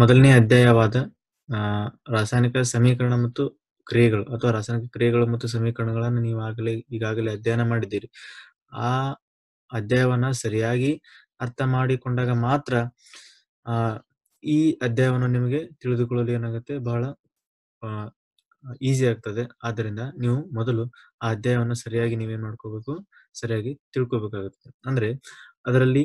ಮೊದಲನೇ ಅಧ್ಯಾಯವಾದ ರಾಸಾಯನಿಕ ಸಮೀಕರಣ ಮತ್ತು ಕ್ರಿಯೆಗಳು ಅಥವಾ ರಾಸಾಯನಿಕ ಕ್ರಿಯೆಗಳು ಮತ್ತು ಸಮೀಕರಣಗಳನ್ನು ಆಗಲೇ ಈಗಾಗಲೇ ಅಧ್ಯಯನ ಮಾಡಿದ್ದೀರಿ ಆ ಅಧ್ಯಾಯವನ್ನ ಸರಿಯಾಗಿ ಅರ್ಥ ಮಾಡಿಕೊಂಡಾಗ ಮಾತ್ರ ಆ ಈ ಅಧ್ಯಾಯವನ್ನು ನಿಮಗೆ ತಿಳಿದುಕೊಳ್ಳಲು ಏನಾಗುತ್ತೆ ಬಹಳ ಈಸಿ ಆಗ್ತದೆ ಆದ್ದರಿಂದ ನೀವು ಮೊದಲು ಆ ಅಧ್ಯಾಯವನ್ನು ಸರಿಯಾಗಿ ನೀವೇನ್ ಮಾಡ್ಕೋಬೇಕು ಸರಿಯಾಗಿ ತಿಳ್ಕೊಬೇಕಾಗುತ್ತೆ ಅಂದ್ರೆ ಅದರಲ್ಲಿ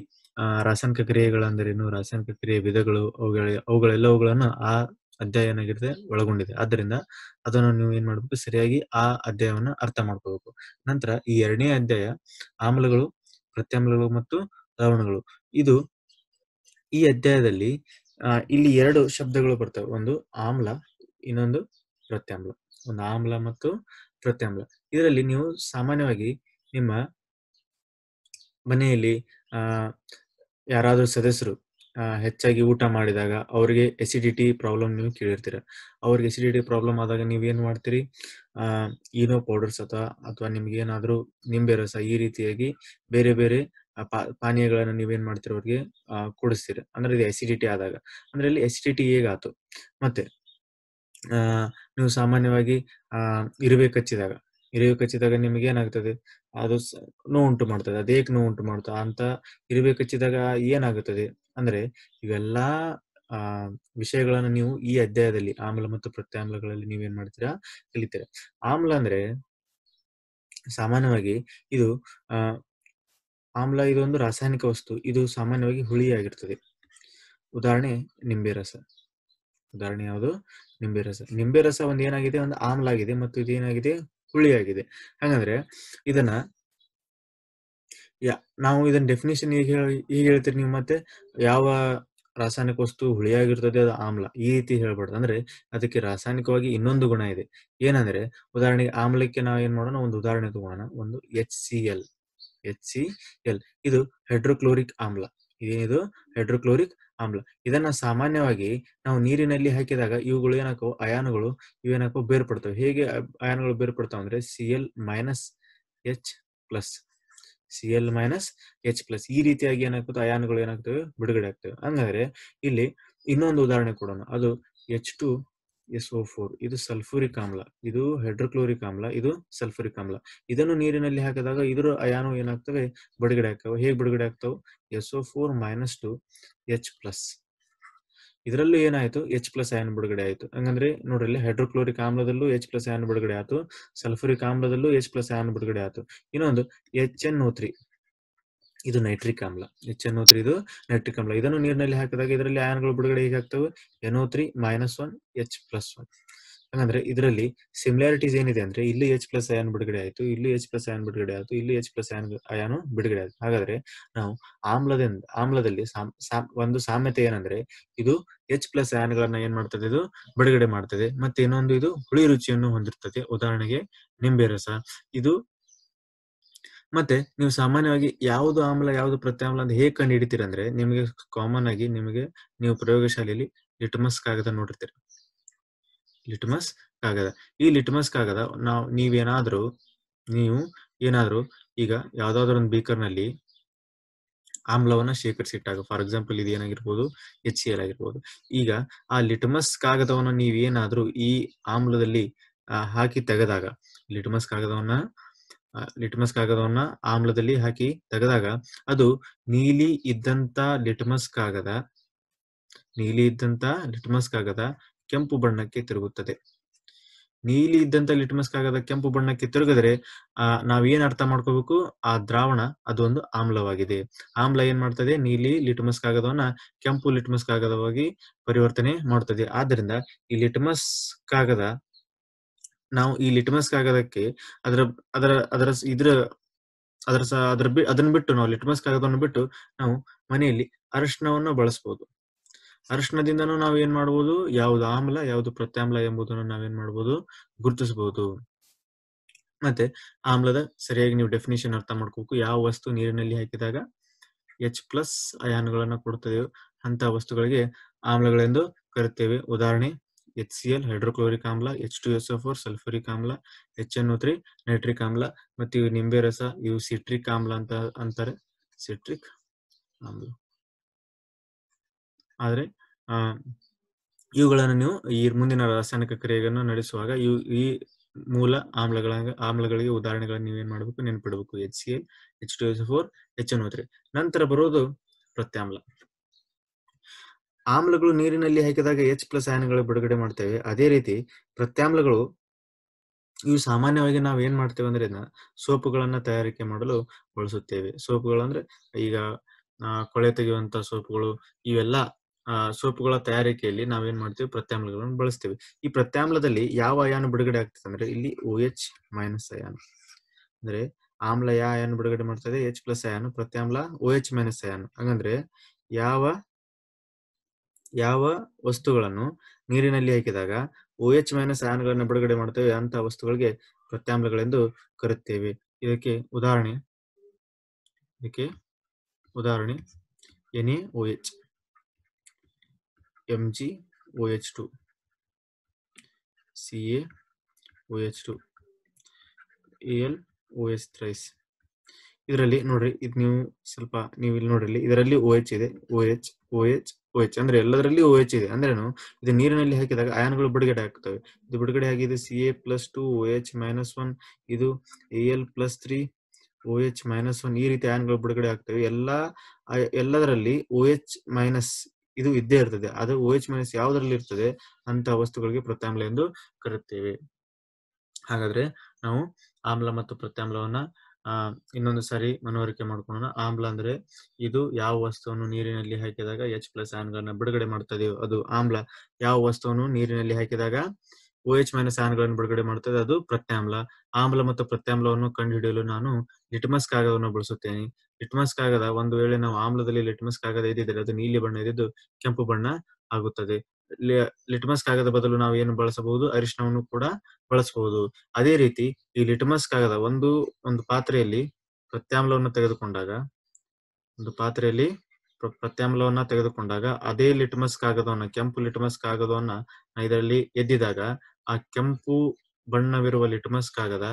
ರಾಸಾಯನಿಕ ಕ್ರಿಯೆಗಳಂದ್ರೇನು ರಾಸಾಯನಿಕ ಕ್ರಿಯೆ ವಿಧಗಳು ಅವುಗಳ ಅವುಗಳೆಲ್ಲವುಗಳನ್ನು ಆ ಅಧ್ಯಾಯ ಒಳಗೊಂಡಿದೆ ಆದ್ದರಿಂದ ಅದನ್ನು ನೀವು ಏನ್ ಮಾಡ್ಬೇಕು ಸರಿಯಾಗಿ ಆ ಅಧ್ಯಾಯವನ್ನ ಅರ್ಥ ಮಾಡ್ಕೋಬೇಕು ನಂತರ ಈ ಎರಡನೇ ಅಧ್ಯಾಯ ಆಮ್ಲಗಳು ಪ್ರತ್ಯಾಮ್ಲಗಳು ಮತ್ತು ಲವಣಗಳು ಇದು ಈ ಅಧ್ಯಾಯದಲ್ಲಿ ಇಲ್ಲಿ ಎರಡು ಶಬ್ದಗಳು ಬರ್ತವೆ ಒಂದು ಆಮ್ಲ ಇನ್ನೊಂದು ಪ್ರತ್ಯಾಮ್ಲ ಒಂದು ಆಮ್ಲ ಮತ್ತು ಪ್ರತ್ಯಾಮ್ಲ ಇದರಲ್ಲಿ ನೀವು ಸಾಮಾನ್ಯವಾಗಿ ನಿಮ್ಮ ಮನೆಯಲ್ಲಿ ಆ ಯಾರಾದರೂ ಸದಸ್ಯರು ಹೆಚ್ಚಾಗಿ ಊಟ ಮಾಡಿದಾಗ ಅವ್ರಿಗೆ ಎಸಿಡಿಟಿ ಪ್ರಾಬ್ಲಮ್ ನೀವು ಕೇಳಿರ್ತೀರ ಅವ್ರಿಗೆ ಎಸಿಡಿಟಿ ಪ್ರಾಬ್ಲಮ್ ಆದಾಗ ಏನ್ ಮಾಡ್ತೀರಿ ಈನೋ ಪೌಡರ್ಸ್ ಅಥವಾ ಅಥವಾ ನಿಮ್ಗೆ ಏನಾದರೂ ನಿಂಬೆ ರಸ ಈ ರೀತಿಯಾಗಿ ಬೇರೆ ಬೇರೆ ಪಾನೀಯಗಳನ್ನು ನೀವೇನ್ ಮಾಡ್ತೀರ ಅವ್ರಿಗೆ ಕೊಡಿಸ್ತೀರ ಅಂದ್ರೆ ಇದು ಎಸಿಡಿಟಿ ಆದಾಗ ಅಂದ್ರೆ ಇಲ್ಲಿ ಎಸಿಡಿಟಿ ಹೇಗಾತು ಮತ್ತೆ ನೀವು ಸಾಮಾನ್ಯವಾಗಿ ಇರುವೆ ಕಚ್ಚಿದಾಗ ಇರುವೆ ಕಚ್ಚಿದಾಗ ನಿಮ್ಗೆ ಏನಾಗ್ತದೆ ಅದು ನೋವು ಉಂಟು ಮಾಡ್ತದೆ ಅದೇ ನೋವು ಉಂಟು ಮಾಡ್ತದೆ ಅಂತ ಇರಬೇಕಿದ್ದಾಗ ಏನಾಗುತ್ತದೆ ಅಂದ್ರೆ ಇವೆಲ್ಲಾ ಆ ವಿಷಯಗಳನ್ನು ನೀವು ಈ ಅಧ್ಯಾಯದಲ್ಲಿ ಆಮ್ಲ ಮತ್ತು ಪ್ರತ್ಯಾಮ್ಲಗಳಲ್ಲಿ ನೀವೇನ್ ಮಾಡ್ತೀರಾ ಕಲಿತೀರ ಆಮ್ಲ ಅಂದ್ರೆ ಸಾಮಾನ್ಯವಾಗಿ ಇದು ಆ ಆಮ್ಲ ಇದೊಂದು ರಾಸಾಯನಿಕ ವಸ್ತು ಇದು ಸಾಮಾನ್ಯವಾಗಿ ಹುಳಿಯಾಗಿರ್ತದೆ ಉದಾಹರಣೆ ನಿಂಬೆ ರಸ ಉದಾಹರಣೆ ಯಾವುದು ನಿಂಬೆ ರಸ ನಿಂಬೆ ರಸ ಒಂದ್ ಏನಾಗಿದೆ ಒಂದು ಆಮ್ಲ ಆಗಿದೆ ಮತ್ತು ಇದೇನಾಗಿದೆ ಹುಳಿಯಾಗಿದೆ ಹಾಗಂದ್ರೆ ಇದನ್ನ ಯಾ ನಾವು ಇದನ್ನ ಡೆಫಿನೇಷನ್ ಹೇಗೆ ಈಗ ಹೇಳ್ತೀರಿ ನೀವು ಮತ್ತೆ ಯಾವ ರಾಸಾಯನಿಕ ವಸ್ತು ಹುಳಿಯಾಗಿರ್ತದೆ ಅದು ಆಮ್ಲ ಈ ರೀತಿ ಹೇಳ್ಬಾರ್ದು ಅಂದ್ರೆ ಅದಕ್ಕೆ ರಾಸಾಯನಿಕವಾಗಿ ಇನ್ನೊಂದು ಗುಣ ಇದೆ ಏನಂದ್ರೆ ಉದಾಹರಣೆಗೆ ಆಮ್ಲಕ್ಕೆ ನಾವು ಏನ್ ಮಾಡೋಣ ಒಂದು ಉದಾಹರಣೆ ತಗೋಣ ಒಂದು H C L H C L ಇದು ಹೈಡ್ರೋಕ್ಲೋರಿಕ್ ಆಮ್ಲ ಇದೇನಿದು ಹೈಡ್ರೋಕ್ಲೋರಿಕ್ ಆಮ್ಲ ಇದನ್ನ ಸಾಮಾನ್ಯವಾಗಿ ನಾವು ನೀರಿನಲ್ಲಿ ಹಾಕಿದಾಗ ಇವುಗಳು ಏನಕ್ಕೋ ಅಯಾನುಗಳು ಏನಕೋ ಬೇರ್ಪಡ್ತವೆ ಹೇಗೆ ಅಯಾನುಗಳು ಬೇರ್ಪಡ್ತಾವ ಅಂದ್ರೆ C L minus H plus C L minus H plus ಈ ರೀತಿಯಾಗಿ ಏನಾಗ್ತದೆ ಅಯಾನುಗಳು ಏನಾಗ್ತವೆ ಬಿಡುಗಡೆ ಆಗ್ತವೆ ಹಂಗಾದ್ರೆ ಇಲ್ಲಿ ಇನ್ನೊಂದು ಉದಾಹರಣೆ ಕೊಡೋಣ ಅದು H two S O four ಇದು ಸಲ್ಫ್ಯೂರಿಕ್ ಆಮ್ಲ ಇದು ಹೈಡ್ರೋಕ್ಲೋರಿಕ್ ಆಮ್ಲ ಇದು ಸಲ್ಫ್ಯೂರಿಕ್ ಆಮ್ಲ ಇದನ್ನು ನೀರಿನಲ್ಲಿ ಹಾಕಿದಾಗ ಇದರ ಅಯಾನು ಏನಾಗ್ತವೆ ಬಿಡುಗಡೆ ಆಗ್ತವೆ ಹೇಗೆ ಬಿಡುಗಡೆ ಆಗ್ತವೆ S O four minus two H plus ಇದರಲ್ಲೂ ಏನಾಯ್ತು ಎಚ್ ಪ್ಲಸ್ ಅಯಾನ್ ಬಿಡುಗಡೆ ಆಯ್ತು ಹಂಗಂದ್ರೆ ನೋಡ್ರಿ ಹೈಡ್ರೋಕ್ಲೋರಿಕ್ ಆಮ್ಲದಲ್ಲೂ ಎಚ್ ಪ್ಲಸ್ ಅಯಾನ್ ಬಿಡುಗಡೆ ಆಯ್ತು ಸಲ್ಫುರಿಕ್ ಆಮ್ಲದಲ್ಲೂ ಎಚ್ ಪ್ಲಸ್ ಅಯಾನ್ ಬಿಡುಗಡೆ ಆಯ್ತು ಇನ್ನೊಂದು ಎಚ್ ಎನ್ ಓ ತ್ರೀ ಇದು ನೈಟ್ರಿಕ್ ಆಮ್ಲ ಎಚ್ ಎನ್ ಓ ಇದು ನೈಟ್ರಿಕ್ ಆಮ್ಲ ಇದನ್ನು ನೀರಿನಲ್ಲಿ ಹಾಕಿದಾಗ ಇದರಲ್ಲಿ ಆಯನ್ಗಳು ಬಿಡುಗಡೆ ಹೇಗೆ ಆಗ್ತವೆ N three minus one H plus one ಹಂಗಂದ್ರೆ ಇದರಲ್ಲಿ ಸಿಮಿಲಾರಿಟೀಸ್ ಏನಿದೆ ಅಂದ್ರೆ ಇಲ್ಲಿ ಎಚ್ ಪ್ಲಸ್ ಅಯಾನ್ ಬಿಡುಗಡೆ ಆಯ್ತು ಇಲ್ಲಿ ಎಚ್ ಪ್ಲಸ್ ಅಯಾನ್ ಬಿಡುಗಡೆ ಆಯ್ತು ಇಲ್ಲಿ ಎಚ್ ಪ್ಲಸ್ ಅಯಾನ್ ಅಯಾನು ಬಿಡುಗಡೆ ಆಯ್ತು ಹಾಗಾದ್ರೆ ನಾವು ಆಮ್ಲದಿಂದ ಆಮ್ಲದಲ್ಲಿ ಒಂದು ಸಾಮ್ಯತೆ ಏನಂದ್ರೆ ಇದು ಎಚ್ ಪ್ಲಸ್ ಅಯಾನ್ಗಳನ್ನ ಏನ್ ಮಾಡ್ತದೆ ಇದು ಬಿಡುಗಡೆ ಮಾಡ್ತದೆ ಮತ್ತೆ ಇನ್ನೊಂದು ಇದು ಹುಳಿ ರುಚಿಯನ್ನು ಹೊಂದಿರ್ತದೆ ಉದಾಹರಣೆಗೆ ನಿಂಬೆ ರಸ ಇದು ಮತ್ತೆ ನೀವು ಸಾಮಾನ್ಯವಾಗಿ ಯಾವುದು ಆಮ್ಲ ಯಾವುದು ಪ್ರತ್ಯಾಮ್ಲ ಅಂತ ಹೇಗೆ ಕಂಡು ಹಿಡಿತೀರಿ ಅಂದ್ರೆ ನಿಮಗೆ ಕಾಮನ್ ಆಗಿ ನಿಮಗೆ ನೀವು ಪ್ರಯೋಗಶಾಲೆಯಲ್ಲಿ ಲಿಟ್ಮಸ್ ಕಾಗದ ನೋಡಿರ್ತೀರಿ ಲಿಟ್ಮಸ್ ಕಾಗದ ಈ ಲಿಟ್ಮಸ್ ಕಾಗದ ನಾವು ನೀವೇನಾದ್ರೂ ನೀವು ಏನಾದ್ರೂ ಈಗ ಯಾವ್ದಾದ್ರು ಒಂದು ಬೀಕರ್ ನಲ್ಲಿ ಆಮ್ಲವನ್ನ ಶೇಖರಿಸಿಟ್ಟಾಗ ಫಾರ್ ಎಕ್ಸಾಂಪಲ್ ಇದು ಏನಾಗಿರ್ಬೋದು ಎಚ್ ಸಿ ಎಲ್ ಆಗಿರ್ಬೋದು ಈಗ ಆ ಲಿಟ್ಮಸ್ ಕಾಗದವನ್ನ ನೀವೇನಾದ್ರೂ ಈ ಆಮ್ಲದಲ್ಲಿ ಹಾಕಿ ತೆಗೆದಾಗ ಲಿಟ್ಮಸ್ ಕಾಗದವನ್ನ ಲಿಟಮಸ್ ಕಾಗದವನ್ನ ಆಮ್ಲದಲ್ಲಿ ಹಾಕಿ ತೆಗೆದಾಗ ಅದು ನೀಲಿ ಇದ್ದಂತ ಲಿಟಮಸ್ ಕಾಗದ ನೀಲಿ ಇದ್ದಂತ ಲಿಟಮಸ್ ಕಾಗದ ಕೆಂಪು ಬಣ್ಣಕ್ಕೆ ತಿರುಗುತ್ತದೆ ನೀಲಿ ಇದ್ದಂತ ಲಿಟಮಸ್ ಕಾಗದ ಕೆಂಪು ಬಣ್ಣಕ್ಕೆ ತಿರುಗಿದ್ರೆ ಆ ಏನ್ ಅರ್ಥ ಮಾಡ್ಕೋಬೇಕು ಆ ದ್ರಾವಣ ಅದೊಂದು ಆಮ್ಲವಾಗಿದೆ ಆಮ್ಲ ಏನ್ ಮಾಡ್ತದೆ ನೀಲಿ ಲಿಟಮಸ್ ಕಾಗದವನ್ನ ಕೆಂಪು ಲಿಟಮಸ್ ಕಾಗದವಾಗಿ ಪರಿವರ್ತನೆ ಮಾಡುತ್ತದೆ ಆದ್ದರಿಂದ ಈ ಲಿಟಮಸ್ ಕಾಗದ ನಾವು ಈ ಲಿಟ್ಮಸ್ ಕಾಗದಕ್ಕೆ ಅದರ ಅದರ ಅದರ ಇದ್ರ ಅದರ ಅದ್ರ ಅದನ್ನ ಬಿಟ್ಟು ನಾವು ಲಿಟ್ಮಸ್ ಕಾಗದವನ್ನು ಬಿಟ್ಟು ನಾವು ಮನೆಯಲ್ಲಿ ಅರಿಶಿನವನ್ನು ಬಳಸಬಹುದು ಅರಿಶಿನದಿಂದನೂ ನಾವು ಏನ್ ಮಾಡಬಹುದು ಯಾವ್ದು ಆಮ್ಲ ಯಾವ್ದು ಪ್ರತ್ಯಾಮ್ಲ ಎಂಬುದನ್ನು ನಾವೇನ್ ಮಾಡಬಹುದು ಗುರುತಿಸಬಹುದು ಮತ್ತೆ ಆಮ್ಲದ ಸರಿಯಾಗಿ ನೀವು ಡೆಫಿನೇಷನ್ ಅರ್ಥ ಮಾಡ್ಕೋಬೇಕು ಯಾವ ವಸ್ತು ನೀರಿನಲ್ಲಿ ಹಾಕಿದಾಗ ಎಚ್ ಪ್ಲಸ್ ಅಯಾನುಗಳನ್ನು ಕೊಡುತ್ತದೆಯೋ ಅಂತ ವಸ್ತುಗಳಿಗೆ ಆಮ್ಲಗಳೆಂದು ಕರೆಯುತ್ತೇವೆ ಉದಾಹರಣೆ ಎಚ್ ಸಿ ಹೈಡ್ರೋಕ್ಲೋರಿಕ್ ಆಮ್ಲ H two S four sulphuric ಆಮ್ಲ ಎಚ್ ಎನ್ ತ್ರೀ ನೈಟ್ರಿಕ್ ಆಮ್ಲ ಮತ್ತು ಇವು ನಿಂಬೆ ರಸ ಇವು ಸಿಟ್ರಿಕ್ ಆಮ್ಲ ಅಂತ ಅಂತಾರೆ ಸಿಟ್ರಿಕ್ ಆಮ್ಲ ಆದರೆ ಇವುಗಳನ್ನು ನೀವು ಈ ಮುಂದಿನ ರಾಸಾಯನಿಕ ಕ್ರಿಯೆಗಳನ್ನು ನಡೆಸುವಾಗ ಇವು ಈ ಮೂಲ ಆಮ್ಲಗಳ ಆಮ್ಲಗಳಿಗೆ ಉದಾಹರಣೆಗಳನ್ನು ನೀವೇನ್ ಮಾಡಬೇಕು ನೆನ್ಪಿಡ್ಬೇಕು H C L H two S four H N three ನಂತರ ಬರೋದು ಪ್ರತ್ಯಾಮ್ಲ ಆಮ್ಲಗಳು ನೀರಿನಲ್ಲಿ ಹಾಕಿದಾಗ ಎಚ್ ಪ್ಲಸ್ ಆಯನ್ಗಳು ಬಿಡುಗಡೆ ಮಾಡ್ತೇವೆ ಅದೇ ರೀತಿ ಪ್ರತ್ಯಾಮ್ಲಗಳು ಇವು ಸಾಮಾನ್ಯವಾಗಿ ನಾವು ಏನ್ ಮಾಡ್ತೇವೆ ಅಂದ್ರೆ ಇದನ್ನ ಸೋಪುಗಳನ್ನ ತಯಾರಿಕೆ ಮಾಡಲು ಬಳಸುತ್ತೇವೆ ಸೋಪುಗಳಂದ್ರೆ ಈಗ ಕೊಳೆ ತೆಗೆಯುವಂತ ಸೋಪುಗಳು ಇವೆಲ್ಲ ಸೋಪುಗಳ ತಯಾರಿಕೆಯಲ್ಲಿ ನಾವೇನ್ ಮಾಡ್ತೇವೆ ಪ್ರತ್ಯಾಮ್ಲಗಳನ್ನು ಬಳಸ್ತೇವೆ ಈ ಪ್ರತ್ಯಾಮ್ಲದಲ್ಲಿ ಯಾವ ಅಯಾನು ಬಿಡುಗಡೆ ಆಗ್ತದೆ ಅಂದ್ರೆ ಇಲ್ಲಿ ಓ ಎಚ್ ಮೈನಸ್ ಅಯಾನು ಅಂದ್ರೆ ಆಮ್ಲ ಯಾ ಅಯಾನು ಬಿಡುಗಡೆ ಮಾಡ್ತದೆ ಎಚ್ ಪ್ಲಸ್ ಅಯಾನು ಪ್ರತ್ಯಾಮ್ಲ ಓ ಎಚ್ ಮೈನಸ್ ಅಯಾನು ಹಾಗಂದ್ರೆ ಯಾವ ಯಾವ ವಸ್ತುಗಳನ್ನು ನೀರಿನಲ್ಲಿ ಹಾಕಿದಾಗ ಓ ಎಚ್ ಮೈನಸ್ ಆಯನ್ಗಳನ್ನು ಬಿಡುಗಡೆ ಮಾಡುತ್ತೇವೆ ಅಂತ ವಸ್ತುಗಳಿಗೆ ಪ್ರತ್ಯಾಮ್ಲಗಳೆಂದು ಕರೆಯುತ್ತೇವೆ ಇದಕ್ಕೆ ಉದಾಹರಣೆ ಇದಕ್ಕೆ ಉದಾಹರಣೆ N A O H M G O H two C A O H two A L O ತ್ರೈಸ್ ಇದರಲ್ಲಿ ನೋಡ್ರಿ ಇದು ನೀವು ಸ್ವಲ್ಪ ನೀವು ಇಲ್ಲಿ ನೋಡ್ರಿ ಇದರಲ್ಲಿ ಓ ಎಚ್ ಇದೆ O H O H O H ಅಂದ್ರೆ ಎಲ್ಲದರಲ್ಲಿ ಓ ಎಚ್ ಇದೆ ಅಂದ್ರೇನು ಇದು ನೀರಿನಲ್ಲಿ ಹಾಕಿದಾಗ ಅಯಾನ್ಗಳು ಬಿಡುಗಡೆ ಆಗ್ತವೆ ಇದು ಬಿಡುಗಡೆ ಆಗಿದೆ C A plus two O H minus one ಇದು A L plus three O H minus one ಈ ರೀತಿ ಅಯಾನ್ಗಳು ಬಿಡುಗಡೆ ಆಗ್ತವೆ ಎಲ್ಲಾ ಎಲ್ಲದರಲ್ಲಿ ಓ ಎಚ್ ಮೈನಸ್ ಇದು ಇದ್ದೇ ಇರ್ತದೆ ಅದು ಓ ಎಚ್ ಮೈನಸ್ ಯಾವ್ದ್ರಲ್ಲಿ ಇರ್ತದೆ ಅಂತ ವಸ್ತುಗಳಿಗೆ ಪ್ರತ್ಯಾಮ್ಲ ಎಂದು ಕರೆಯುತ್ತೇವೆ ಹಾಗಾದ್ರೆ ನಾವು ಆಮ್ಲ ಮತ್ತು ಪ್ರತ್ಯಾಮ್ಲವನ್ನ ಆ ಇನ್ನೊಂದು ಸಾರಿ ಮನವರಿಕೆ ಮಾಡ್ಕೊಳ್ಳೋಣ ಆಮ್ಲ ಅಂದ್ರೆ ಇದು ಯಾವ ವಸ್ತುವನ್ನು ನೀರಿನಲ್ಲಿ ಹಾಕಿದಾಗ ಎಚ್ ಪ್ಲಸ್ ಆನ್ಗಳನ್ನ ಬಿಡುಗಡೆ ಮಾಡ್ತದೆ ಅದು ಆಮ್ಲ ಯಾವ ವಸ್ತುವನ್ನು ನೀರಿನಲ್ಲಿ ಹಾಕಿದಾಗ ಓ ಎಚ್ ಮೈನಸ್ ಆನ್ಗಳನ್ನು ಬಿಡುಗಡೆ ಮಾಡ್ತದೆ ಅದು ಪ್ರತ್ಯಾಮ್ಲ ಆಮ್ಲ ಮತ್ತು ಪ್ರತ್ಯಾಮ್ಲವನ್ನು ಕಂಡುಹಿಡಿಯಲು ನಾನು ಲಿಟ್ಮಸ್ ಕಾಗದವನ್ನು ಬಳಸುತ್ತೇನೆ ಲಿಟ್ಮಸ್ ಕಾಗದ ಒಂದು ವೇಳೆ ನಾವು ಆಮ್ಲದಲ್ಲಿ ಲಿಟ್ಮಸ್ ಕಾಗದ ಇದ್ದಿದ್ರೆ ಅದು ನೀಲಿ ಬಣ್ಣ ಇದ್ದು ಕೆಂಪು ಬಣ್ಣ ಆಗುತ್ತದೆ ಲಿಟ್ಮಸ್ ಕಾಗದ ಬದಲು ನಾವು ಏನು ಬಳಸಬಹುದು ಅರಿಶಿನವನ್ನು ಕೂಡ ಬಳಸಬಹುದು ಅದೇ ರೀತಿ ಈ ಲಿಟಮಸ್ ಕಾಗದ ಒಂದು ಒಂದು ಪಾತ್ರೆಯಲ್ಲಿ ಪ್ರತ್ಯಾಮ್ಲವನ್ನು ತೆಗೆದುಕೊಂಡಾಗ ಒಂದು ಪಾತ್ರೆಯಲ್ಲಿ ಪ್ರತ್ಯಾಮ್ಲವನ್ನ ತೆಗೆದುಕೊಂಡಾಗ ಅದೇ ಲಿಟಮಸ್ ಕಾಗದವನ್ನ ಕೆಂಪು ಲಿಟಮಸ್ ಕಾಗದವನ್ನ ಇದರಲ್ಲಿ ಎದ್ದಿದಾಗ ಆ ಕೆಂಪು ಬಣ್ಣವಿರುವ ಲಿಟಮಸ್ ಕಾಗದ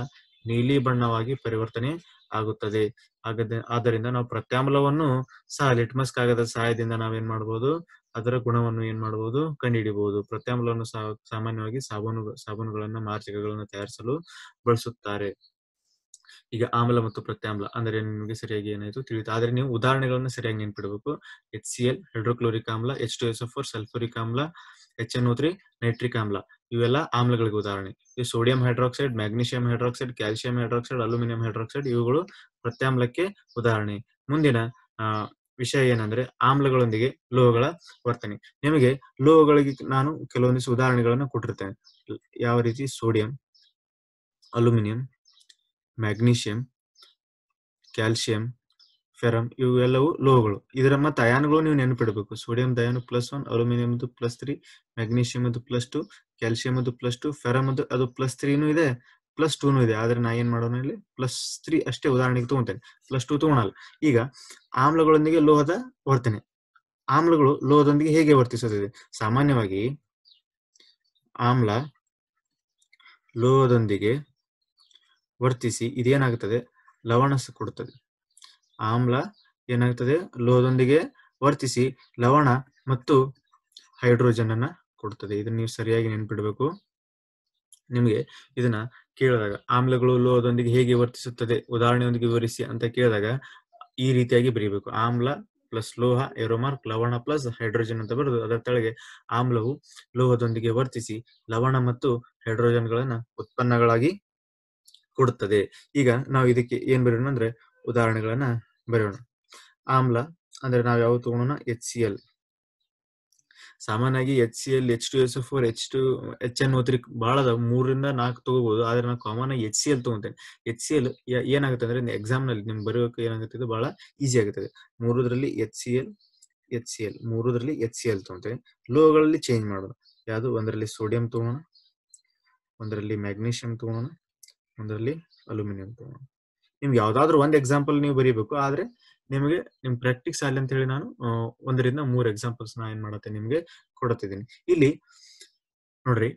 ನೀಲಿ ಬಣ್ಣವಾಗಿ ಪರಿವರ್ತನೆ ಆಗುತ್ತದೆ ಆದ್ದರಿಂದ ನಾವು ಪ್ರತ್ಯಾಮ್ಲವನ್ನು ಸಹ ಲಿಟ್ಮಸ್ ಕಾಗದ ಸಹಾಯದಿಂದ ನಾವೇನ್ ಮಾಡಬಹುದು ಅದರ ಗುಣವನ್ನು ಏನ್ ಮಾಡಬಹುದು ಕಂಡುಹಿಡಿಯಬಹುದು ಪ್ರತ್ಯಾಮ್ಲವನ್ನು ಸಾಮಾನ್ಯವಾಗಿ ಸಾಬೂನು ಸಾಬೂನುಗಳನ್ನ ಮಾರ್ಜಕಗಳನ್ನ ತಯಾರಿಸಲು ಬಳಸುತ್ತಾರೆ ಈಗ ಆಮ್ಲ ಮತ್ತು ಪ್ರತ್ಯಾಮ್ಲ ಅಂದ್ರೆ ನಿಮಗೆ ಸರಿಯಾಗಿ ಏನಾಯಿತು ತಿಳಿಯುತ್ತೆ ಆದ್ರೆ ನೀವು ಉದಾಹರಣೆಗಳನ್ನ ಸರಿಯಾಗಿ ನೆನ್ಪಿಡಬೇಕು ಎಚ್ ಸಿ ಎಲ್ ಹೈಡ್ರೋಕ್ಲೋರಿಕ್ ಆಮ್ಲ H two S four sulphuric ಆಮ್ಲ ಎಚ್ ಎನ್ ತ್ರೀ ನೈಟ್ರಿಕ್ ಆಮ್ಲ ಇವೆಲ್ಲ ಆಮ್ಲಗಳಿಗೆ ಉದಾಹರಣೆ ಈ sodium hydroxide magnesium hydroxide calcium hydroxide aluminium hydroxide ಇವುಗಳು ಪ್ರತ್ಯಾಮ್ಲಕ್ಕೆ ಉದಾಹರಣೆ ಮುಂದಿನ ವಿಷಯ ಏನಂದ್ರೆ ಆಮ್ಲಗಳೊಂದಿಗೆ ಲೋಹಗಳ ವರ್ತನೆ ನಿಮಗೆ ಲೋಹಗಳಿಗೆ ನಾನು ಕೆಲವೊಂದಿಷ್ಟು ಉದಾಹರಣೆಗಳನ್ನು ಕೊಟ್ಟಿರ್ತೇನೆ ಯಾವ ರೀತಿ sodium aluminium magnesium calcium ferrum ಇವೆಲ್ಲವೂ ಲೋಹಗಳು ಇದರ ಮತ್ತೆ ಅಯಾನುಗಳು ನೀವು ನೆನಪಿಡಬೇಕು ಸೋಡಿಯಂ ದಯಾನು plus one aluminium plus three magnesium ಅದು ಪ್ಲಸ್ ಟು ಕ್ಯಾಲ್ಸಿಯಂ ಅದು ಪ್ಲಸ್ ಟು ಫೆರಮ್ ಅದು ಅದು ಪ್ಲಸ್ ತ್ರೀನು ಇದೆ ಪ್ಲಸ್ ಟೂನು ಇದೆ ಆದ್ರೆ ನಾ ಏನ್ ಮಾಡೋಣ ಇಲ್ಲಿ ಪ್ಲಸ್ ತ್ರೀ ಅಷ್ಟೇ ಉದಾಹರಣೆಗೆ ತಗೊಂತೇನೆ ಪ್ಲಸ್ ಟೂ ತಗೊಳಲ್ಲ ಈಗ ಆಮ್ಲಗಳೊಂದಿಗೆ ಲೋಹದ ವರ್ತನೆ ಆಮ್ಲಗಳು ಲೋಹದೊಂದಿಗೆ ಹೇಗೆ ವರ್ತಿಸುತ್ತದೆ ಸಾಮಾನ್ಯವಾಗಿ ಆಮ್ಲ ಲೋಹದೊಂದಿಗೆ ವರ್ತಿಸಿ ಇದೇನಾಗುತ್ತದೆ ಲವಣ ಕೊಡುತ್ತದೆ ಆಮ್ಲ ಏನಾಗುತ್ತದೆ ಲೋಹದೊಂದಿಗೆ ವರ್ತಿಸಿ ಲವಣ ಮತ್ತು ಹೈಡ್ರೋಜನ್ ಅನ್ನ ಕೊಡುತ್ತದೆ ಇದನ್ನ ನೀವು ಸರಿಯಾಗಿ ನೆನ್ಪಿಡ್ಬೇಕು ನಿಮಗೆ ಇದನ್ನ ಕೇಳಿದಾಗ ಆಮ್ಲಗಳು ಲೋಹದೊಂದಿಗೆ ಹೇಗೆ ವರ್ತಿಸುತ್ತದೆ ಉದಾಹರಣೆಯೊಂದಿಗೆ ವಿವರಿಸಿ ಅಂತ ಕೇಳಿದಾಗ ಈ ರೀತಿಯಾಗಿ ಬರೀಬೇಕು ಆಮ್ಲ ಪ್ಲಸ್ ಲೋಹ ಏರೋಮಾರ್ಕ್ ಲವಣ ಪ್ಲಸ್ ಹೈಡ್ರೋಜನ್ ಅಂತ ಬರೆದು ಅದರ ತಳಗೆ ಆಮ್ಲವು ಲೋಹದೊಂದಿಗೆ ವರ್ತಿಸಿ ಲವಣ ಮತ್ತು ಹೈಡ್ರೋಜನ್ಗಳನ್ನ ಉತ್ಪನ್ನಗಳಾಗಿ ಕೊಡುತ್ತದೆ ಈಗ ನಾವು ಇದಕ್ಕೆ ಏನ್ ಬರೆಯೋಣ ಅಂದ್ರೆ ಉದಾಹರಣೆಗಳನ್ನ ಬರೆಯೋಣ ಆಮ್ಲ ಅಂದ್ರೆ ನಾವು ಯಾವ ತಗೋಣ ಎಚ್ ಸಿ ಎಲ್ ಸಾಮಾನ್ಯವಾಗಿ H C L H two S four H two H N three ಬಹಳ ಅದಾವ ಮೂರರಿಂದ ನಾಲ್ಕು ತಗೋಬಹುದು ಆದ್ರೆ ನಾನು ಕಾಮನ್ ಆಗಿ ಎಚ್ ಸಿ ಎಲ್ ತಗೊಂತೇನೆ ಎಚ್ ಸಿ ಎಲ್ ಏನಾಗುತ್ತೆ ಅಂದ್ರೆ ಎಕ್ಸಾಮ್ ನಲ್ಲಿ ನಿಮ್ ಬರೋಕೆ ಏನಾಗುತ್ತೆ ಬಹಳ ಈಸಿ ಆಗುತ್ತದೆ ಮೂರದ್ರಲ್ಲಿ H C L H C L ಮೂರದ್ರಲ್ಲಿ ಎಚ್ ಸಿ ಎಲ್ ತಗೊಂತೇನೆ ಲೋಗಳಲ್ಲಿ ಚೇಂಜ್ ಮಾಡೋದು ಯಾವುದು ಒಂದರಲ್ಲಿ ಸೋಡಿಯಂ ತಗೋಣ ಒಂದರಲ್ಲಿ ಮ್ಯಾಗ್ನೀಷಿಯಂ ತಗೋಣ ಒಂದರಲ್ಲಿ ಅಲ್ಯೂಮಿನಿಯಂ ತಗೋಣ ನಿಮ್ಗೆ ಯಾವ್ದಾದ್ರು ಒಂದ್ ಎಕ್ಸಾಂಪಲ್ ನೀವು ಬರೀಬೇಕು ಆದ್ರೆ ನಿಮಗೆ ನಿಮ್ ಪ್ರಾಕ್ಟಿಕ್ಸ್ ಆಗಲಿ ಅಂತ ಹೇಳಿ ನಾನು ಒಂದರಿಂದ ಮೂರು ಎಕ್ಸಾಂಪಲ್ಸ್ ನಾ ಏನ್ ಮಾಡತ್ತೆ ನಿಮ್ಗೆ ಕೊಡತಿದ್ದೀನಿ ಇಲ್ಲಿ ನೋಡ್ರಿ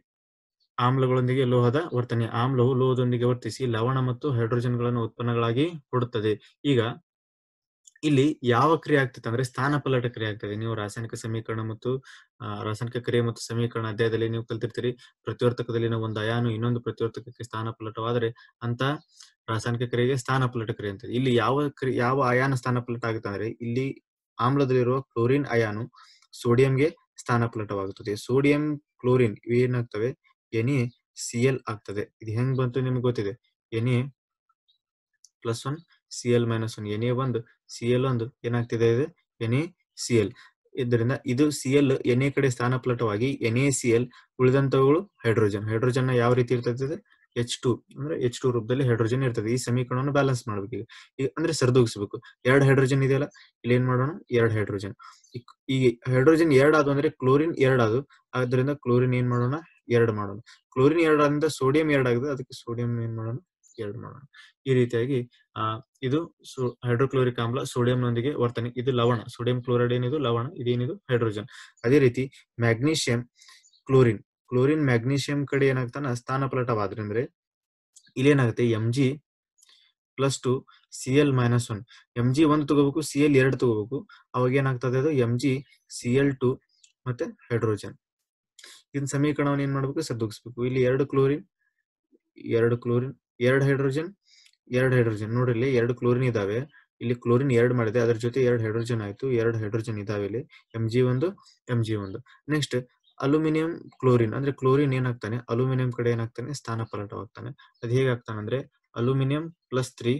ಆಮ್ಲಗಳೊಂದಿಗೆ ಲೋಹದ ವರ್ತನೆ ಆಮ್ಲವು ಲೋಹದೊಂದಿಗೆ ವರ್ತಿಸಿ ಲವಣ ಮತ್ತು ಹೈಡ್ರೋಜನ್ ಗಳನ್ನು ಉತ್ಪನ್ನಗಳಾಗಿ ಕೊಡುತ್ತದೆ ಈಗ ಇಲ್ಲಿ ಯಾವ ಕ್ರಿಯೆ ಆಗ್ತಿತ್ತು ಅಂದ್ರೆ ಸ್ಥಾನ ಪಲ್ಲಟ ಕ್ರಿಯೆ ಆಗ್ತದೆ ನೀವು ರಾಸಾಯನಿಕ ಸಮೀಕರಣ ಮತ್ತು ರಾಸಾಯನಿಕ ಕ್ರಿಯೆ ಮತ್ತು ಸಮೀಕರಣ ಅಧ್ಯಾಯದಲ್ಲಿ ನೀವು ಕಲ್ತಿರ್ತೀರಿ ಪ್ರತಿವರ್ತಕದಲ್ಲಿನ ಒಂದು ಅಯಾನು ಇನ್ನೊಂದು ಪ್ರತಿವರ್ತಕಕ್ಕೆ ಸ್ಥಾನ ಪಲ್ಲಟವಾದರೆ ಅಂತ ರಾಸಾಯನಿಕ ಕ್ರಿಯೆಗೆ ಸ್ಥಾನ ಪಲ್ಲಟ ಕ್ರಿಯೆ ಅಂತ ಇಲ್ಲಿ ಯಾವ ಕ್ರಿಯೆ ಯಾವ ಅಯಾನ ಸ್ಥಾನ ಪಲ್ಲಟ ಆಗುತ್ತೆ ಅಂದ್ರೆ ಇಲ್ಲಿ ಆಮ್ಲದಲ್ಲಿರುವ ಕ್ಲೋರಿನ್ ಅಯಾನು ಸೋಡಿಯಂಗೆ ಸ್ಥಾನ ಪಲ್ಲಟವಾಗುತ್ತದೆ ಸೋಡಿಯಂ ಕ್ಲೋರಿನ್ ಏನಾಗ್ತವೆ ಎನಿ ಸಿ ಎಲ್ ಆಗ್ತದೆ ಇದು ಹೆಂಗ್ ಬಂತು ನಿಮ್ಗೆ ಗೊತ್ತಿದೆ N A plus one C L minus one N A ಒಂದು ಸಿ ಎಲ್ ಒಂದು ಏನಾಗ್ತಿದೆ ಇದು ಎನ್ ಎ ಸಿ ಎಲ್ ಇದರಿಂದ ಇದು ಸಿ ಎಲ್ ಎನ್ ಎ ಕಡೆ ಸ್ಥಾನಪಲಟವಾಗಿ ಎನ್ ಎ ಸಿ ಎಲ್ ಉಳಿದಂತವುಗಳು ಹೈಡ್ರೋಜನ್ ಹೈಡ್ರೋಜನ್ ಯಾವ ರೀತಿ ಇರ್ತದೆ ಎಚ್ ಟು ಅಂದ್ರೆ ಎಚ್ ಟು ರೂಪದಲ್ಲಿ ಹೈಡ್ರೋಜನ್ ಇರ್ತದೆ ಈ ಸಮೀಕರಣವನ್ನು ಬ್ಯಾಲೆನ್ಸ್ ಮಾಡ್ಬೇಕು ಈಗ ಅಂದ್ರೆ ಸರಿದೂಗಿಸ್ಬೇಕು ಎರಡು ಹೈಡ್ರೋಜನ್ ಇದೆಯಲ್ಲ ಇಲ್ಲಿ ಏನ್ ಮಾಡೋಣ ಎರಡು ಹೈಡ್ರೋಜನ್ ಈ ಹೈಡ್ರೋಜನ್ ಅದು ಅಂದ್ರೆ ಕ್ಲೋರಿನ್ ಎರಡಾದು ಆದ್ರಿಂದ ಕ್ಲೋರಿನ್ ಏನ್ ಮಾಡೋಣ ಎರಡು ಮಾಡೋಣ ಕ್ಲೋರಿನ್ ಎರಡಾದ್ರಿಂದ ಸೋಡಿಯಂ ಎರಡಾಗಿದೆ ಅದಕ್ಕೆ ಸೋಡಿಯಂ ಏನ್ ಮಾಡೋಣ ಎರಡು ಮಾಡೋಣ ಈ ರೀತಿಯಾಗಿ ಇದು ಹೈಡ್ರೋಕ್ಲೋರಿಕ್ ಆಮ್ಲ ಸೋಡಿಯಂನೊಂದಿಗೆ ವರ್ತನೆ ಇದು ಲವಣ ಸೋಡಿಯಂ ಕ್ಲೋರೈಡ್ ಏನಿದು ಲವಣ ಇದೇನಿದು ಹೈಡ್ರೋಜನ್ ಅದೇ ರೀತಿ ಮ್ಯಾಗ್ನೀಷಿಯಂ ಕ್ಲೋರಿನ್ ಕ್ಲೋರಿನ್ ಮ್ಯಾಗ್ನೀಷಿಯಂ ಕಡೆ ಏನಾಗ್ತಾನ ಇಲ್ಲಿ ಏನಾಗುತ್ತೆ M G plus two C L minus one M G ಒಂದು ತಗೋಬೇಕು ಸಿ ಎಲ್ ಎರಡು ತಗೋಬೇಕು ಅವಾಗ ಏನಾಗ್ತದೆ ಅದು M G C L two ಮತ್ತೆ ಹೈಡ್ರೋಜನ್ ಇದನ್ನ ಸಮೀಕರಣವನ್ನು ಏನ್ ಮಾಡ್ಬೇಕು ಸದ್ದುಗಿಸ್ಬೇಕು ಇಲ್ಲಿ ಎರಡು ಕ್ಲೋರಿನ್ ಎರಡು ಕ್ಲೋರಿನ್ ಎರಡು ಹೈಡ್ರೋಜನ್ ಎರಡು ಹೈಡ್ರೋಜನ್ ನೋಡ್ರಿ ಇಲ್ಲಿ ಎರಡು ಕ್ಲೋರಿನ್ ಇದಾವೆ ಇಲ್ಲಿ ಕ್ಲೋರಿನ್ ಎರಡು ಮಾಡಿದೆ ಅದ್ರ ಜೊತೆ ಎರಡು ಹೈಡ್ರೋಜನ್ ಆಯ್ತು ಎರಡು ಹೈಡ್ರೋಜನ್ ಇದಾವೆ ಇಲ್ಲಿ ಎಂ ಜಿ ಒಂದು ಎಂ ಜಿ ಒಂದು ನೆಕ್ಸ್ಟ್ ಅಲ್ಯೂಮಿನಿಯಂ ಕ್ಲೋರಿನ್ ಅಂದ್ರೆ ಕ್ಲೋರಿನ್ ಏನಾಗ್ತಾನೆ ಅಲ್ಯೂಮಿನಿಯಂ ಕಡೆ ಏನಾಗ್ತಾನೆ ಸ್ಥಾನ ಪಲಟವಾಗ್ತಾನೆ ಅದು ಹೇಗಾಗ್ತಾನೆ ಅಂದ್ರೆ aluminium plus three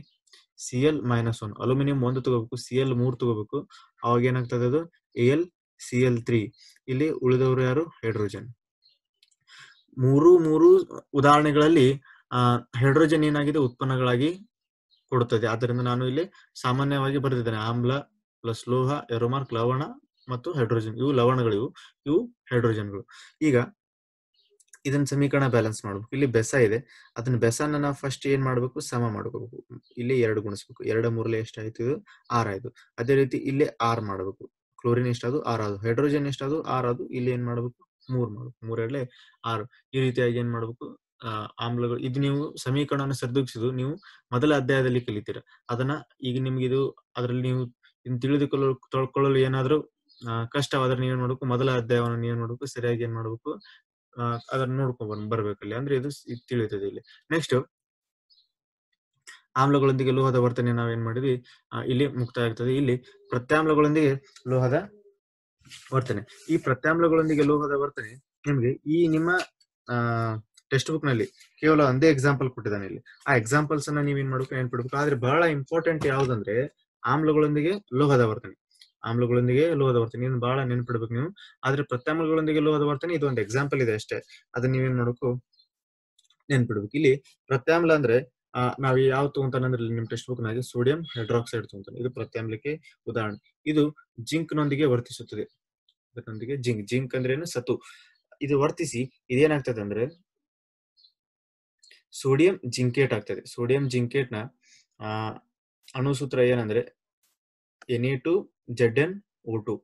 C L minus one aluminium ಒಂದು ತಗೋಬೇಕು ಸಿ ಎಲ್ ಮೂರ್ ತಗೋಬೇಕು ಅವಾಗ ಏನಾಗ್ತದೆ ಅದು A L C L three ಇಲ್ಲಿ ಉಳಿದವರು ಯಾರು ಹೈಡ್ರೋಜನ್ ಮೂರು ಮೂರು ಉದಾಹರಣೆಗಳಲ್ಲಿ ಆ ಹೈಡ್ರೋಜನ್ ಏನಾಗಿದೆ ಉತ್ಪನ್ನಗಳಾಗಿ ಕೊಡುತ್ತದೆ ಆದ್ದರಿಂದ ನಾನು ಇಲ್ಲಿ ಸಾಮಾನ್ಯವಾಗಿ ಬರೆದಿದ್ದೇನೆ ಆಮ್ಲ ಪ್ಲಸ್ ಲೋಹ ಎರೋಮಾರ್ಕ್ ಲವಣ ಮತ್ತು ಹೈಡ್ರೋಜನ್ ಇವು ಲವಣಗಳು ಇವು ಹೈಡ್ರೋಜನ್ಗಳು ಈಗ ಇದನ್ನ ಸಮೀಕರಣ ಬ್ಯಾಲೆನ್ಸ್ ಮಾಡಬೇಕು ಇಲ್ಲಿ ಬೆಸ ಇದೆ ಅದನ್ನ ಬೆಸನ್ನ ನಾವು ಫಸ್ಟ್ ಏನ್ ಮಾಡ್ಬೇಕು ಸಮ ಮಾಡ್ಕೋಬೇಕು ಇಲ್ಲಿ ಎರಡು ಗುಣಿಸ್ಬೇಕು ಎರಡು ಮೂರಲೆ ಎಷ್ಟಾಯ್ತು ಇದು ಆರ್ ಆಯ್ತು ಅದೇ ರೀತಿ ಇಲ್ಲಿ ಆರ್ ಮಾಡ್ಬೇಕು ಕ್ಲೋರಿನ್ ಎಷ್ಟಾದ್ರು ಆರ್ ಅದು ಹೈಡ್ರೋಜನ್ ಎಷ್ಟಾದ್ರು ಆರ್ ಅದು ಇಲ್ಲಿ ಏನ್ ಮಾಡ್ಬೇಕು ಮೂರ್ ಮಾಡ್ಬೇಕು ಮೂರಲ್ಲೇ ಆರು ಈ ರೀತಿಯಾಗಿ ಏನ್ ಮಾಡ್ಬೇಕು ಆಮ್ಲಗಳು ಇದು ನೀವು ಸಮೀಕರಣವನ್ನು ಸರಿದೂಗಿಸಿದ್ದು ನೀವು ಮೊದಲ ಅಧ್ಯಾಯದಲ್ಲಿ ಕಲಿತೀರ ಅದನ್ನ ಈಗ ನಿಮ್ಗೆ ಇದು ಅದರಲ್ಲಿ ನೀವು ತಿಳಿದುಕೊಳ್ಳಲು ತೊಳ್ಕೊಳ್ಳಲು ಏನಾದ್ರೂ ಕಷ್ಟವಾದ್ರೆ ನೀವೇನ್ ಮಾಡ್ಬೇಕು ಮೊದಲ ಅಧ್ಯಾಯವನ್ನು ನೀವು ಮಾಡ್ಬೇಕು ಸರಿಯಾಗಿ ಏನ್ ಮಾಡ್ಬೇಕು ಅದನ್ನ ನೋಡ್ಕೊಂಡ್ ಬರ್ಬೇಕಲ್ಲಿ ಅಂದ್ರೆ ಇದು ತಿಳಿಯುತ್ತದೆ ಇಲ್ಲಿ ನೆಕ್ಸ್ಟ್ ಆಮ್ಲಗಳೊಂದಿಗೆ ಲೋಹದ ವರ್ತನೆ ನಾವೇನ್ ಮಾಡಿದ್ವಿ ಇಲ್ಲಿ ಮುಕ್ತ ಆಗ್ತದೆ ಇಲ್ಲಿ ಪ್ರತ್ಯಾಮ್ಲಗಳೊಂದಿಗೆ ಲೋಹದ ವರ್ತನೆ ಈ ಪ್ರತ್ಯಾಮ್ಲಗಳೊಂದಿಗೆ ಲೋಹದ ವರ್ತನೆ ನಿಮ್ಗೆ ಈ ನಿಮ್ಮ ಆ ಟೆಕ್ಸ್ಟ್ ಬುಕ್ ನಲ್ಲಿ ಕೇವಲ ಒಂದೇ ಎಕ್ಸಾಂಪಲ್ ಕೊಟ್ಟಿದ್ದಾನೆ ಇಲ್ಲಿ ಆ ಎಕ್ಸಾಂಪಲ್ಸ್ ಅನ್ನ ನೀವೇನ್ ಮಾಡ್ಬೇಕು ನೆನ್ಪಿಡ್ಬೇಕು ಆದ್ರೆ ಬಹಳ ಇಂಪಾರ್ಟೆಂಟ್ ಯಾವ್ದಂದ್ರೆ ಆಮ್ಲಗಳೊಂದಿಗೆ ಲೋಹದ ವರ್ತನೆ ಆಮ್ಲಗಳೊಂದಿಗೆ ಲೋಹದ ವರ್ತನೆ ಇದನ್ನು ಬಹಳ ನೆನ್ಪಿಡ್ಬೇಕು ನೀವು ಆದ್ರೆ ಪ್ರತ್ಯಾಮ್ಲಗಳೊಂದಿಗೆ ಲೋಹದ ವರ್ತನೆ ಇದು ಒಂದು ಎಕ್ಸಾಂಪಲ್ ಇದೆ ಅಷ್ಟೇ ಅದನ್ನ ನೀವೇನ್ ಮಾಡಬೇಕು ನೆನ್ಪಿಡ್ಬೇಕು ಇಲ್ಲಿ ಪ್ರತ್ಯಾಮ್ಲ ಅಂದ್ರೆ ನಾವು ಯಾವ ತಗೊಂತಾನಂದ್ರೆ ನಿಮ್ ಟೆಕ್ಸ್ಟ್ ಬುಕ್ ನಾಗೆ ಸೋಡಿಯಂ ಹೈಡ್ರಾಕ್ಸೈಡ್ ತಗೊಂತಾನೆ ಇದು ಪ್ರತ್ಯಾಮ್ಲಕ್ಕೆ ಉದಾಹರಣೆ ಇದು ಜಿಂಕ್ ನೊಂದಿಗೆ ವರ್ತಿಸುತ್ತದೆ ಜಿಂಕ್ ಜಿಂಕ್ ಅಂದ್ರೆ ಸತು ಇದು ವರ್ತಿಸಿ ಇದೇನಾಗ್ತದೆ ಅಂದ್ರೆ ಸೋಡಿಯಂ ಜಿಂಕೇಟ್ ಆಗ್ತದೆ ಸೋಡಿಯಂ ಜಿಂಕೇಟ್ ನ ಅಣುಸೂತ್ರ ಏನಂದ್ರೆ N A two Z N O two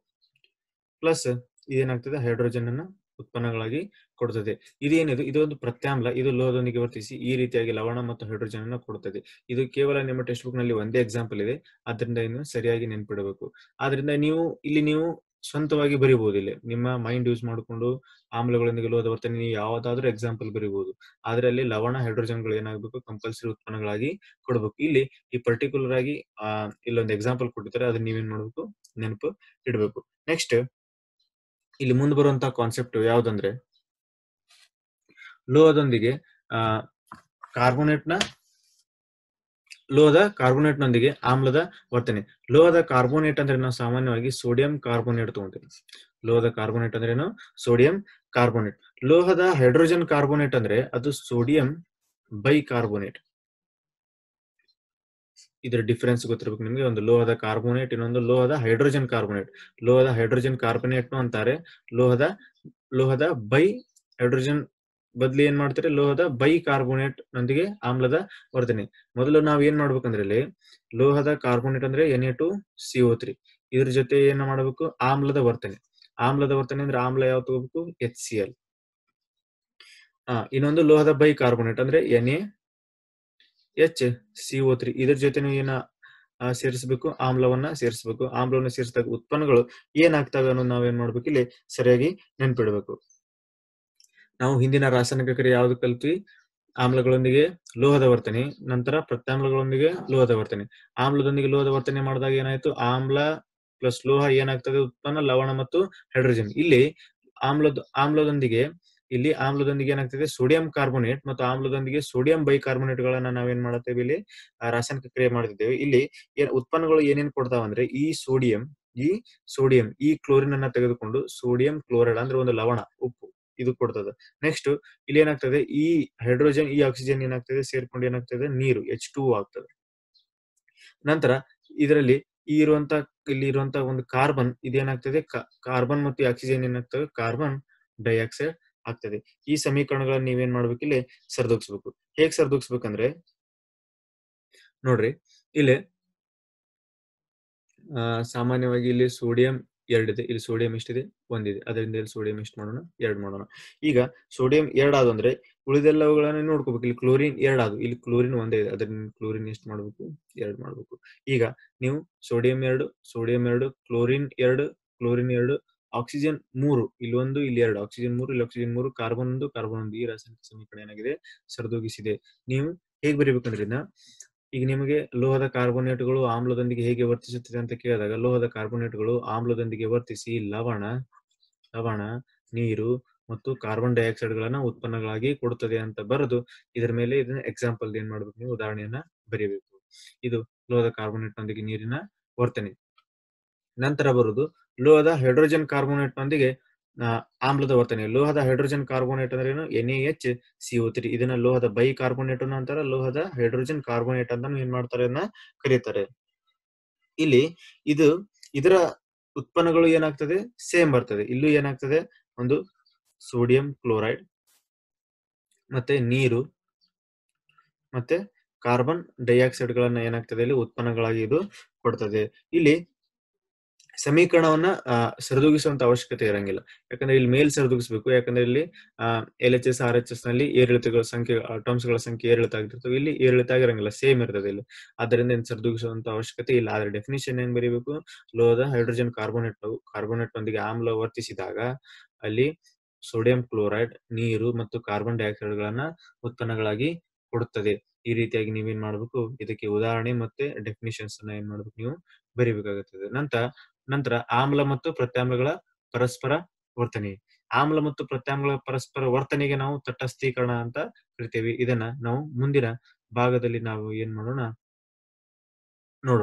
plus ಇದೇನಾಗ್ತದೆ ಹೈಡ್ರೋಜನ್ ಅನ್ನ ಉತ್ಪನ್ನಗಳಾಗಿ ಕೊಡುತ್ತದೆ ಇದೇನಿದು ಒಂದು ಪ್ರತ್ಯಾಮ್ಲ ಇದು ಲೋಹದೊಂದಿಗೆ ವರ್ತಿಸಿ ಈ ರೀತಿಯಾಗಿ ಲವಣ ಮತ್ತು ಹೈಡ್ರೋಜನ್ ಅನ್ನು ಕೊಡುತ್ತದೆ ಇದು ಕೇವಲ ನಿಮ್ಮ ಟೆಕ್ಸ್ಟ್ ಬುಕ್ ನಲ್ಲಿ ಒಂದೇ ಎಕ್ಸಾಂಪಲ್ ಇದೆ ಅದರಿಂದ ಇನ್ನು ಸರಿಯಾಗಿ ನೆನ್ಪಿಡಬೇಕು ಆದ್ರಿಂದ ನೀವು ಇಲ್ಲಿ ನೀವು ಸ್ವಂತವಾಗಿ ಬರಿಬಹುದು ಇಲ್ಲಿ ನಿಮ್ಮ ಮೈಂಡ್ ಯೂಸ್ ಮಾಡಿಕೊಂಡು ಆಮ್ಲಗಳೊಂದಿಗೆ ಲೋದ ಬರ್ತೇನೆ ಎಕ್ಸಾಂಪಲ್ ಬರಿಬಹುದು ಆದ್ರೆ ಅಲ್ಲಿ ಲವಣ ಹೈಡ್ರೋಜನ್ಗಳು ಏನಾಗಬೇಕು ಕಂಪಲ್ಸರಿ ಉತ್ಪನ್ನಗಳಾಗಿ ಕೊಡಬೇಕು ಇಲ್ಲಿ ಈ ಪರ್ಟಿಕ್ಯುಲರ್ ಆಗಿ ಆ ಇಲ್ಲೊಂದು ಎಕ್ಸಾಂಪಲ್ ಕೊಟ್ಟಿದ್ದಾರೆ ಅದನ್ನ ನೀವೇನ್ ಮಾಡಬೇಕು ನೆನಪು ಇಡಬೇಕು ನೆಕ್ಸ್ಟ್ ಇಲ್ಲಿ ಮುಂದೆ ಬರುವಂತಹ ಕಾನ್ಸೆಪ್ಟ್ ಯಾವ್ದಂದ್ರೆ ಲೋಹದೊಂದಿಗೆ ಆ ಕಾರ್ಬೋನೇಟ್ ನ ಲೋಹದ ಕಾರ್ಬೋನೇಟ್ ನೊಂದಿಗೆ ಆಮ್ಲದ ವರ್ತನೆ ಲೋಹದ ಕಾರ್ಬೋನೇಟ್ ಅಂದ್ರೆ ನಾವು ಸಾಮಾನ್ಯವಾಗಿ ಸೋಡಿಯಂ ಕಾರ್ಬೋನೇಟ್ ತಗೊಂತೀವಿ ಲೋಹದ ಕಾರ್ಬೋನೇಟ್ ಅಂದ್ರೆ ಏನು ಸೋಡಿಯಂ ಕಾರ್ಬೋನೇಟ್ ಲೋಹದ ಹೈಡ್ರೋಜನ್ ಕಾರ್ಬೋನೇಟ್ ಅಂದ್ರೆ ಅದು ಸೋಡಿಯಂ ಬೈ ಕಾರ್ಬೋನೇಟ್ ಇದರ ಡಿಫರೆನ್ಸ್ ಗೊತ್ತಿರ್ಬೇಕು ನಿಮಗೆ ಒಂದು ಲೋಹದ ಕಾರ್ಬೋನೇಟ್ ಇನ್ನೊಂದು ಲೋಹದ ಹೈಡ್ರೋಜನ್ ಕಾರ್ಬೋನೇಟ್ ಲೋಹದ ಹೈಡ್ರೋಜನ್ ಕಾರ್ಬೋನೇಟ್ ಅಂತಾರೆ ಲೋಹದ ಲೋಹದ ಬೈ ಹೈಡ್ರೋಜನ್ ಬದಲಿ ಏನ್ ಮಾಡ್ತಾರೆ ಲೋಹದ ಬೈ ಕಾರ್ಬೋನೇಟ್ ನೊಂದಿಗೆ ಆಮ್ಲದ ವರ್ತನೆ ಮೊದಲು ನಾವ್ ಏನ್ ಮಾಡ್ಬೇಕಂದ್ರೆ ಇಲ್ಲಿ ಲೋಹದ ಕಾರ್ಬೋನೇಟ್ ಅಂದ್ರೆ N A two C O three ಇದ್ರ ಜೊತೆ ಏನ್ ಮಾಡ್ಬೇಕು ಆಮ್ಲದ ವರ್ತನೆ ಆಮ್ಲದ ವರ್ತನೆ ಅಂದ್ರೆ ಆಮ್ಲ ಯಾವ್ ತಗೋಬೇಕು ಎಚ್ ಸಿ ಎಲ್ ಆ ಇನ್ನೊಂದು ಲೋಹದ ಬೈ ಕಾರ್ಬೋನೇಟ್ ಅಂದ್ರೆ N A H C O three ಇದ್ರ ಜೊತೆ ಏನ ಸೇರಿಸಬೇಕು ಆಮ್ಲವನ್ನ ಸೇರಿಸಬೇಕು ಆಮ್ಲವನ್ನ ಸೇರಿಸಿದಾಗ ಉತ್ಪನ್ನಗಳು ಏನಾಗ್ತವೆ ಅನ್ನೋದು ನಾವೇನ್ ಮಾಡ್ಬೇಕು ಇಲ್ಲಿ ಸರಿಯಾಗಿ ನೆನ್ಪಿಡ್ಬೇಕು ನಾವು ಹಿಂದಿನ ರಾಸಾಯನಿಕ ಕ್ರಿಯೆ ಯಾವ್ದು ಕಲ್ತಿವಿ ಆಮ್ಲಗಳೊಂದಿಗೆ ಲೋಹದ ವರ್ತನೆ ನಂತರ ಪ್ರತ್ಯಾಮ್ಲಗಳೊಂದಿಗೆ ಲೋಹದ ವರ್ತನೆ ಆಮ್ಲದೊಂದಿಗೆ ಲೋಹದ ವರ್ತನೆ ಮಾಡಿದಾಗ ಏನಾಯ್ತು ಆಮ್ಲ ಪ್ಲಸ್ ಲೋಹ ಏನಾಗ್ತದೆ ಉತ್ಪನ್ನ ಲವಣ ಮತ್ತು ಹೈಡ್ರೋಜನ್ ಇಲ್ಲಿ ಆಮ್ಲದ ಆಮ್ಲದೊಂದಿಗೆ ಇಲ್ಲಿ ಆಮ್ಲದೊಂದಿಗೆ ಏನಾಗ್ತದೆ ಸೋಡಿಯಂ ಕಾರ್ಬೋನೇಟ್ ಮತ್ತು ಆಮ್ಲದೊಂದಿಗೆ ಸೋಡಿಯಂ ಬೈ ಕಾರ್ಬೋನೇಟ್ ಗಳನ್ನ ನಾವೇನ್ ಮಾಡ್ತೇವೆ ಇಲ್ಲಿ ರಾಸಾಯನಿಕ ಕ್ರಿಯೆ ಮಾಡುತ್ತಿದ್ದೇವೆ ಇಲ್ಲಿ ಏನ್ ಉತ್ಪನ್ನಗಳು ಏನೇನ್ ಕೊಡ್ತಾವ ಅಂದ್ರೆ ಈ ಸೋಡಿಯಂ ಈ ಸೋಡಿಯಂ ಈ ಕ್ಲೋರಿನ್ ಅನ್ನ ತೆಗೆದುಕೊಂಡು ಸೋಡಿಯಂ ಕ್ಲೋರೈಡ್ ಅಂದ್ರೆ ಒಂದು ಲವಣ ಉಪ್ಪು ಇದು ಕೊಡ್ತದೆ ನೆಕ್ಸ್ಟ್ ಇಲ್ಲಿ ಏನಾಗ್ತದೆ ಈ ಹೈಡ್ರೋಜನ್ ಈ ಆಕ್ಸಿಜನ್ ಏನಾಗ್ತದೆ ಸೇರ್ಕೊಂಡು ಏನಾಗ್ತದೆ ನೀರು ಎಚ್ ಟು ಆಗ್ತದೆ ನಂತರ ಇದರಲ್ಲಿ ಈ ಇರುವಂತ ಇಲ್ಲಿ ಇರುವಂತ ಒಂದು ಕಾರ್ಬನ್ ಇದೇನಾಗ್ತದೆ ಕಾರ್ಬನ್ ಮತ್ತು ಆಕ್ಸಿಜನ್ ಏನಾಗ್ತದೆ ಕಾರ್ಬನ್ ಡೈಆಕ್ಸೈಡ್ ಆಗ್ತದೆ ಈ ಸಮೀಕರಣಗಳನ್ನ ನೀವೇನ್ ಇಲ್ಲಿ ಸರಿದೂಗಿಸ್ಬೇಕು ಹೇಗ್ ಸರಿದೂಗಿಸ್ಬೇಕಂದ್ರೆ ನೋಡ್ರಿ ಇಲ್ಲಿ ಸಾಮಾನ್ಯವಾಗಿ ಇಲ್ಲಿ ಸೋಡಿಯಂ ಎರಡಿದೆ ಇಲ್ಲಿ ಸೋಡಿಯಂ ಎಷ್ಟಿದೆ ಒಂದಿದೆ ಅದರಿಂದ ಇಲ್ಲಿ ಸೋಡಿಯಂ ಎಷ್ಟು ಮಾಡೋಣ ಎರಡು ಮಾಡೋಣ ಈಗ ಸೋಡಿಯಂ ಎರಡಾದು ಅಂದ್ರೆ ಉಳಿದೆಲ್ಲವುಗಳನ್ನ ನೋಡ್ಕೋಬೇಕು ಇಲ್ಲಿ ಕ್ಲೋರಿನ್ ಎರಡಾದು ಇಲ್ಲಿ ಕ್ಲೋರಿನ್ ಒಂದೇ ಇದೆ ಅದರಿಂದ ಕ್ಲೋರಿನ್ ಎಷ್ಟು ಮಾಡಬೇಕು ಎರಡು ಮಾಡಬೇಕು ಈಗ ನೀವು ಸೋಡಿಯಂ ಎರಡು ಸೋಡಿಯಂ ಎರಡು ಕ್ಲೋರಿನ್ ಎರಡು ಕ್ಲೋರಿನ್ ಎರಡು ಆಕ್ಸಿಜನ್ ಮೂರು ಒಂದು ಇಲ್ಲಿ ಎರಡು ಆಕ್ಸಿಜನ್ ಮೂರು ಇಲ್ಲಿ ಆಕ್ಸಿಜನ್ ಮೂರು ಕಾರ್ಬನ್ ಒಂದು ಕಾರ್ಬನ್ ಒಂದು ಈ ರಾಸಾಯನಿಕ ಸಮೀಕರಣ ಏನಾಗಿದೆ ಸರಿದೋಗಿಸಿದೆ ನೀವು ಹೇಗ್ ಬರೀಬೇಕಂದ್ರಿಂದ ಈಗ ನಿಮಗೆ ಲೋಹದ ಕಾರ್ಬೋನೇಟ್ಗಳು ಆಮ್ಲದೊಂದಿಗೆ ಹೇಗೆ ವರ್ತಿಸುತ್ತದೆ ಅಂತ ಕೇಳಿದಾಗ ಲೋಹದ ಕಾರ್ಬೋನೇಟ್ಗಳು ಆಮ್ಲದೊಂದಿಗೆ ವರ್ತಿಸಿ ಲವಣ ಲವಣ ನೀರು ಮತ್ತು ಕಾರ್ಬನ್ ಡೈಆಕ್ಸೈಡ್ ಗಳನ್ನ ಉತ್ಪನ್ನಗಳಾಗಿ ಕೊಡುತ್ತದೆ ಅಂತ ಬರೆದು ಇದರ ಮೇಲೆ ಇದನ್ನ ಎಕ್ಸಾಂಪಲ್ ಏನ್ ಮಾಡ್ಬೇಕು ನೀವು ಉದಾಹರಣೆಯನ್ನ ಬರೆಯಬೇಕು ಇದು ಲೋಹದ ಕಾರ್ಬೋನೇಟ್ ನೊಂದಿಗೆ ನೀರಿನ ವರ್ತನೆ ನಂತರ ಬರುವುದು ಲೋಹದ ಹೈಡ್ರೋಜನ್ ಕಾರ್ಬೋನೇಟ್ ನೊಂದಿಗೆ ಆಮ್ಲದ ವರ್ತನೆ ಲೋಹದ ಹೈಡ್ರೋಜನ್ ಕಾರ್ಬೋನೇಟ್ ಅಂದ್ರೆ ಏನು ಎನ್ ಎಚ್ ಓ ತ್ರೀ ಇದನ್ನ ಲೋಹದ ಬೈ ಕಾರ್ಬೋನೇಟ್ ಅಂತಾರ ಲೋಹದ ಹೈಡ್ರೋಜನ್ ಕಾರ್ಬೋನೇಟ್ ಅಂತ ಏನ್ ಮಾಡ್ತಾರೆ ಅದನ್ನ ಕರೀತಾರೆ ಇಲ್ಲಿ ಇದು ಇದರ ಉತ್ಪನ್ನಗಳು ಏನಾಗ್ತದೆ ಸೇಮ್ ಬರ್ತದೆ ಇಲ್ಲೂ ಏನಾಗ್ತದೆ ಒಂದು ಸೋಡಿಯಂ ಕ್ಲೋರೈಡ್ ಮತ್ತೆ ನೀರು ಮತ್ತೆ ಕಾರ್ಬನ್ ಡೈಆಕ್ಸೈಡ್ ಗಳನ್ನ ಏನಾಗ್ತದೆ ಇಲ್ಲಿ ಉತ್ಪನ್ನಗಳಾಗಿ ಇದು ಕೊಡ್ತದೆ ಇಲ್ಲಿ ಸಮೀಕರಣವನ್ನ ಸರಿದೂಗಿಸುವಂತ ಅವಶ್ಯಕತೆ ಇರಂಗಿಲ್ಲ ಯಾಕಂದ್ರೆ ಇಲ್ಲಿ ಮೇಲ್ ಸರಿದೂಗಿಸಬೇಕು ಯಾಕಂದ್ರೆ ಇಲ್ಲಿ L H S R H S ನಲ್ಲಿ ಏರಿಳಿತಗಳ ಸಂಖ್ಯೆ ಟರ್ಮ್ಸ್ ಗಳ ಸಂಖ್ಯೆ ಏರಿಳಿತ ಆಗಿರ್ತವೆ ಇಲ್ಲಿ ಏರಿಳಿತ ಆಗಿರಂಗಿಲ್ಲ ಸೇಮ್ ಇರ್ತದೆ ಇಲ್ಲಿ ಅದರಿಂದ ಏನ್ ಸರಿದೂಗಿಸುವಂತ ಅವಶ್ಯಕತೆ ಇಲ್ಲ ಆದ್ರೆ ಡೆಫಿನೇಷನ್ ಹೆಂಗ್ ಬರೀಬೇಕು ಲೋಹದ ಹೈಡ್ರೋಜನ್ ಕಾರ್ಬೋನೇಟ್ ಕಾರ್ಬೋನೇಟ್ ಒಂದಿಗೆ ಆಮ್ಲ ವರ್ತಿಸಿದಾಗ ಅಲ್ಲಿ ಸೋಡಿಯಂ ಕ್ಲೋರೈಡ್ ನೀರು ಮತ್ತು ಕಾರ್ಬನ್ ಡೈಆಕ್ಸೈಡ್ ಗಳನ್ನ ಉತ್ಪನ್ನಗಳಾಗಿ ಕೊಡುತ್ತದೆ ಈ ರೀತಿಯಾಗಿ ನೀವೇನ್ ಮಾಡ್ಬೇಕು ಇದಕ್ಕೆ ಉದಾಹರಣೆ ಮತ್ತೆ ಡೆಫಿನೇಷನ್ಸ್ ಅನ್ನ ಏನ್ ಮಾಡ್ಬೇಕು ನೀವು ಬರಿಬೇಕಾಗುತ್ತದೆ ನಂತರ ನಂತರ ಆಮ್ಲ ಮತ್ತು ಪ್ರತ್ಯಾಮ್ಲಗಳ ಪರಸ್ಪರ ವರ್ತನೆ ಆಮ್ಲ ಮತ್ತು ಪ್ರತ್ಯಾಮ್ಲಗಳ ಪರಸ್ಪರ ವರ್ತನೆಗೆ ನಾವು ತಟಸ್ಥೀಕರಣ ಅಂತ ಕರಿತೇವೆ ಇದನ್ನ ನಾವು ಮುಂದಿನ ಭಾಗದಲ್ಲಿ ನಾವು ಏನ್ ಮಾಡೋಣ ನೋಡೋಣ